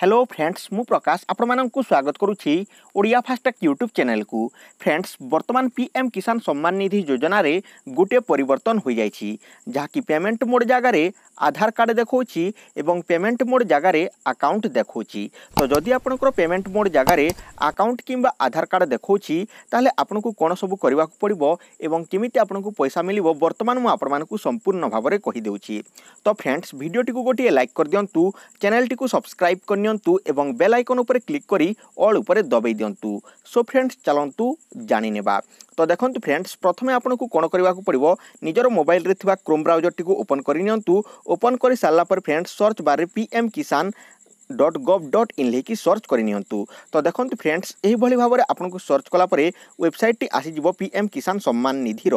hello friends मु प्रकाश आपंक स्वागत करुच्ची ओडिया फास्टैग यूट्यूब चैनल को फ्रेंड्स वर्तमान पीएम किसान सम्मान निधि योजना रे गोटे परिवर्तन हो जाएगी जहाँकि पेमेंट मोड जगार আধার কার্ড দেখাଉଛି এবং পেমেন্ট মোড জায়গায় আকাউন্ট দেখাଉଛି তো যদি আপনার পেমেন্ট মোড জায়গায় আকাউন্ট কিংবা আধার কার্ড দেখাଉଛି তাহলে আপনার কোণ সবু করা পড়ব এবং কমিটি আপনার পয়সা মিলব বর্তমান মু আপনার সম্পূর্ণ ভাবে কহিদেছি তো ফ্রেন্ডস ভিডিওটি গোটিয়ে লাইক করে দিও চ্যানেলটি সবসক্রাইব করে নিও এবং বেল আইকন উপরে ক্লিক করে অল উপরে দবাই দিও সো ফ্রেন্ডস চালু জাণিনেবা তো দেখুন ফ্রেন্ডস প্রথমে আপনার কোণ করা পড়ব নিজের মোবাইলে থাকা ক্রোম ব্রাউজরটি ওপন করে নিউ ওপন করে সারা পরে friends search bar PM Kisan dot gov dot in ଲେଖି ସର୍ଚ୍ଚ କରିନିଅନ୍ତୁ ତ ଦେଖନ୍ତୁ ଫ୍ରେଣ୍ଡସ୍ ଏହିଭଳି ଭାବରେ ଆପଣଙ୍କୁ ସର୍ଚ୍ଚ କଲାପରେ ୱେବସାଇଟ୍ଟି ଆସିଯିବ ପି ଏମ୍ କିଷାନ ସମ୍ମାନ ନିଧିର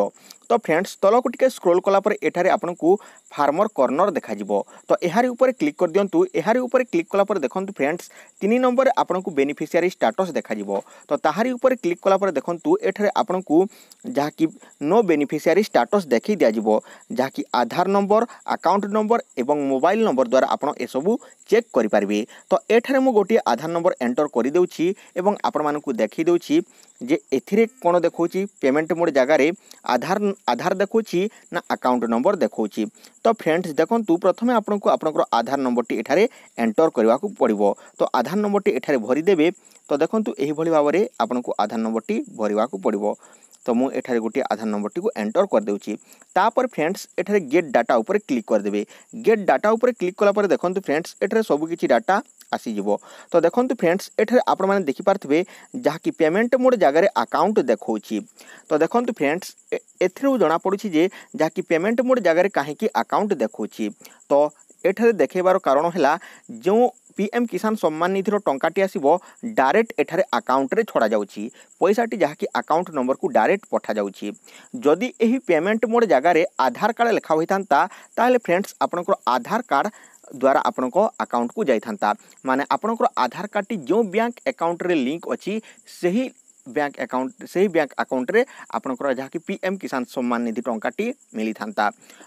তো ଫ୍ରେଣ୍ଡସ୍ ତଳକୁ ଟିକେ ସ୍କ୍ରୋଲ୍ କଲାପରେ ଏଠାରେ ଆପଣଙ୍କୁ ଫାର୍ମର କର୍ଣ୍ଣର ଦେଖାଯିବ ତ ଏହାରି ଉପରେ କ୍ଲିକ୍ କରିଦିଅନ୍ତୁ ଏହାରି ଉପରେ କ୍ଲିକ୍ କଲାପରେ ଦେଖନ୍ତୁ ଫ୍ରେଣ୍ଡସ୍ ତିନି ନମ୍ବରରେ ଆପଣଙ୍କୁ ବେନିଫିସିଆରୀ ଷ୍ଟାଟସ୍ ଦେଖାଯିବ ତ ତାହାରି ଉପରେ କ୍ଲିକ୍ କଲାପରେ ଦେଖନ୍ତୁ ଏଠାରେ ଆପଣଙ୍କୁ ଯାହାକି ନୋ ବେନିଫିସିଆରୀ ଷ୍ଟାଟସ୍ ଦେଖାଇ ଦିଆଯିବ ଯାହାକି ଆଧାର ନମ୍ବର ଆକାଉଣ୍ଟ ନମ୍ବର ଏବଂ ମୋବାଇଲ ନମ୍ବର ଦ୍ୱାରା ଆପଣ ଏସବୁ ଚେକ୍ କରିପାରିବେ ତ ଏଠାରେ ମୁଁ ଗୋଟିଏ ଆଧାର ନମ୍ବର ଏଣ୍ଟର କରିଦେଉଛି ଏବଂ ଆପଣମାନଙ୍କୁ ଦେଖାଇ ଦେଉଛି ଯେ ଏଥିରେ କ'ଣ ଦେଖାଉଛି ପେମେଣ୍ଟ ମୋଡ଼ ଜାଗାରେ ଆଧାର ଆଧାର ଦେଖାଉଛି ନା ଆକାଉଣ୍ଟ ନମ୍ବର ଦେଖାଉଛି ତ ଫ୍ରେଣ୍ଡସ୍ ଦେଖନ୍ତୁ ପ୍ରଥମେ ଆପଣଙ୍କୁ ଆପଣଙ୍କର ଆଧାର ନମ୍ବରଟି ଏଠାରେ ଏଣ୍ଟର କରିବାକୁ ପଡ଼ିବ ତ ଆଧାର ନମ୍ବରଟି ଏଠାରେ ଭରିଦେବେ ତ ଦେଖନ୍ତୁ ଏହିଭଳି ଭାବରେ ଆପଣଙ୍କୁ ଆଧାର ନମ୍ବରଟି ଭରିବାକୁ ପଡ଼ିବ ତ ମୁଁ ଏଠାରେ ଗୋଟିଏ ଆଧାର ନମ୍ବରଟିକୁ ଏଣ୍ଟର କରିଦେଉଛି ତାପରେ ଫ୍ରେଣ୍ଡସ୍ ଏଠାରେ ଗେଟ୍ ଡାଟା ଉପରେ କ୍ଲିକ୍ କରିଦେବେ ଗେଟ୍ ଡାଟା ଉପରେ କ୍ଲିକ୍ କଲା ପରେ ଦେଖନ୍ତୁ ଫ୍ରେଣ୍ଡସ୍ ଏଠାରେ ସବୁକିଛି ଡାଟା ଆସିଯିବ ତ ଦେଖନ୍ତୁ ଫ୍ରେଣ୍ଡସ୍ ଏଠାରେ ଆପଣମାନେ ଦେଖିପାରୁଥିବେ ଯାହାକି ପେମେଣ୍ଟ ମୋଡ଼ ଜାଗାରେ ଆକାଉଣ୍ଟ ଦେଖାଉଛି ତ ଦେଖନ୍ତୁ ଫ୍ରେଣ୍ଡସ୍ ଏଥିରୁ ଜଣାପଡ଼ୁଛି ଯେ ଯାହାକି ପେମେଣ୍ଟ ମୋଡ଼ ଜାଗାରେ କାହିଁକି ଆକାଉଣ୍ଟ ଦେଖାଉଛି ତ ଏଠାରେ ଦେଖାଇବାର କାରଣ ହେଲା ଯେଉଁ পিএম কিষান সম্মান নিধির টঙ্কাটি আসব ডাইরেক্ট এখানে আকাউন্টরে ছড়া যাচ্ছি পয়সাটি যা কি আকাউন্ট নম্বরক ডাইরেক্ট পঠা যাচ্ছি যদি এই পেমেন্ট মোড় জায়গায় আধার কার্ড লেখা হয়ে থাকে তাহলে ফ্রেন্ডস আপনার আধার কার্ড द्वारा आपण आकाउंट को जाता माने आपण आधार कार्ड टी जो बैंक आकाउंट रे लिंक अच्छी से ही ବ୍ୟାଙ୍କ ଆକାଉଣ୍ଟ ସେହି ବ୍ୟାଙ୍କ ଆକାଉଣ୍ଟରେ ଆପଣଙ୍କର ଯାହାକି ପି ଏମ୍ କିଷାନ ସମ୍ମାନ ନିଧି ଟଙ୍କାଟି ମିଳିଥାନ୍ତା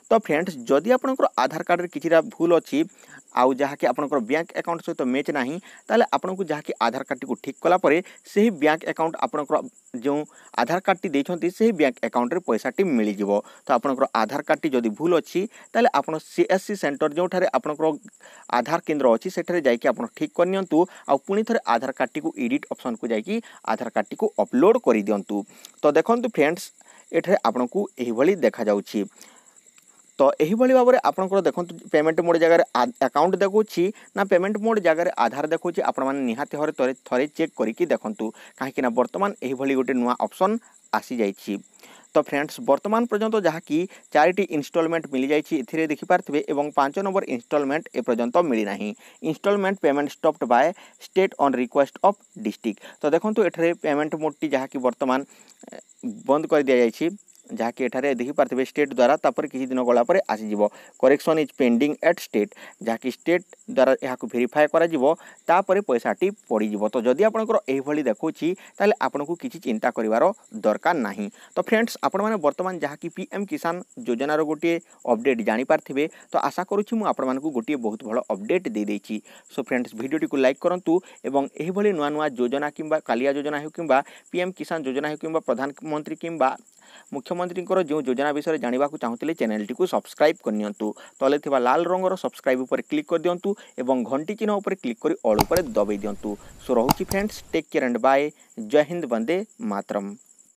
ତ ଫ୍ରେଣ୍ଡସ୍ ଯଦି ଆପଣଙ୍କର ଆଧାର କାର୍ଡ଼ରେ କିଛିଟା ଭୁଲ ଅଛି ଆଉ ଯାହାକି ଆପଣଙ୍କର ବ୍ୟାଙ୍କ ଆକାଉଣ୍ଟ ସହିତ ମ୍ୟାଚ୍ ନାହିଁ ତାହେଲେ ଆପଣଙ୍କୁ ଯାହାକି ଆଧାର କାର୍ଡ଼ଟିକୁ ଠିକ୍ କଲାପରେ ସେହି ବ୍ୟାଙ୍କ ଆକାଉଣ୍ଟ ଆପଣଙ୍କର ଯେଉଁ ଆଧାର କାର୍ଡ଼ଟି ଦେଇଛନ୍ତି ସେହି ବ୍ୟାଙ୍କ ଆକାଉଣ୍ଟରେ ପଇସାଟି ମିଳିଯିବ ତ ଆପଣଙ୍କର ଆଧାର କାର୍ଡ଼ଟି ଯଦି ଭୁଲ ଅଛି ତାହେଲେ ଆପଣ ସିଏସ୍ସି ସେଣ୍ଟର ଯେଉଁଠାରେ ଆପଣଙ୍କର ଆଧାର କେନ୍ଦ୍ର ଅଛି ସେଠାରେ ଯାଇକି ଆପଣ ଠିକ୍ କରିନିଅନ୍ତୁ ଆଉ ପୁଣି ଥରେ ଆଧାର କାର୍ଡ଼ଟିକୁ ଏଡ଼ିଟ୍ ଅପସନ୍କୁ ଯାଇକି ଆଧାର କାର୍ଡ଼ଟିକୁ ଅପଲୋଡ଼ କରିଦିଅନ୍ତୁ ତ ଦେଖନ୍ତୁ ଫ୍ରେଣ୍ଡସ୍ ଏଠାରେ ଆପଣଙ୍କୁ ଏହିଭଳି ଦେଖାଯାଉଛି ତ ଏହିଭଳି ଭାବରେ ଆପଣଙ୍କର ଦେଖନ୍ତୁ ପେମେଣ୍ଟ ମୋଡ଼ ଜାଗାରେ ଆକାଉଣ୍ଟ ଦେଖାଉଛି ନା ପେମେଣ୍ଟ ମୋଡ଼ ଜାଗାରେ ଆଧାର ଦେଖାଉଛି ଆପଣମାନେ ନିହାତି ଭାବରେ ଥରେ ଥରେ ଚେକ୍ କରିକି ଦେଖନ୍ତୁ କାହିଁକିନା ବର୍ତ୍ତମାନ ଏହିଭଳି ଗୋଟେ ନୂଆ ଅପସନ୍ ଆସିଯାଇଛି ତ ଫ୍ରେଣ୍ଡସ୍ ବର୍ତ୍ତମାନ ପର୍ଯ୍ୟନ୍ତ ଯାହାକି ଚାରିଟି ଇନଷ୍ଟଲମେଣ୍ଟ ମିଳିଯାଇଛି ଏଥିରେ ଦେଖିପାରୁଥିବେ ଏବଂ ପାଞ୍ଚ ନମ୍ବର ଇନଷ୍ଟଲମେଣ୍ଟ ଏପର୍ଯ୍ୟନ୍ତ ମିଳିନାହିଁ instalment payment stopped by state on request of district ତ ଦେଖନ୍ତୁ ଏଠାରେ ପେମେଣ୍ଟ ମୋଡ଼ଟି ଯାହାକି ବର୍ତ୍ତମାନ ବନ୍ଦ କରିଦିଆଯାଇଛି ᱡᱟᱦᱟᱸ ᱠᱤ ᱮᱴᱟᱨᱮ ᱫᱮᱠᱷᱤ ᱯᱟᱨᱛᱮ ᱵᱮᱥᱴᱮᱴ ᱫ્વાରା ᱛᱟᱯᱚᱨ ᱠᱤᱪᱷᱤ ᱫᱤᱱ ᱜᱚᱞᱟ ᱯᱚᱨᱮ ᱟᱥᱤ ᱡᱤᱵᱚ ᱠᱚᱨᱮᱠᱥᱚᱱ ᱤᱡ ᱯᱮᱱᱰᱤᱝ ᱮᱴ ᱥᱴᱮᱴ ᱡᱟᱦᱟᱸ ᱠᱤ ᱥᱴᱮᱴ ᱫ્વાᱨᱟ ᱮᱦᱟ ᱠᱚ ᱵᱷᱮᱨᱤᱯᱷᱟᱭ ᱠᱚᱨᱟ ᱡᱤᱵᱚ ᱛᱟᱯᱚᱨᱮ ᱯᱚᱭᱥᱟ ᱴᱤ ᱯᱚᱰᱤ ᱡᱤᱵᱚ ᱛᱚ ᱡᱚᱫᱤ ᱟᱯᱱᱚᱠᱚ ᱮᱦᱤ ᱵᱷᱟᱹᱞᱤ ᱫᱮᱠᱷᱚ ᱪᱷᱤ ᱛᱟᱦᱞᱮ ᱟᱯᱱᱚᱠᱚ ᱠᱤᱪᱷᱤ ᱪᱤᱱᱛᱟ ᱠᱚᱨᱤ ᱵᱟᱨᱚ ᱫᱚᱨᱠᱟᱨ ᱱᱟ मुख्यमंत्री जो योजना विषय जानवाक चाहूँगी चैनल टी सब्सक्राइब करनी तले लाल रंग सब्सक्राइब पर क्लिक कर दिंतु और घंटी चिन्ह पर क्लिक कर अल्प दबाई दिंतु सो रोच friends take care and bye जय हिंद वंदे मातरम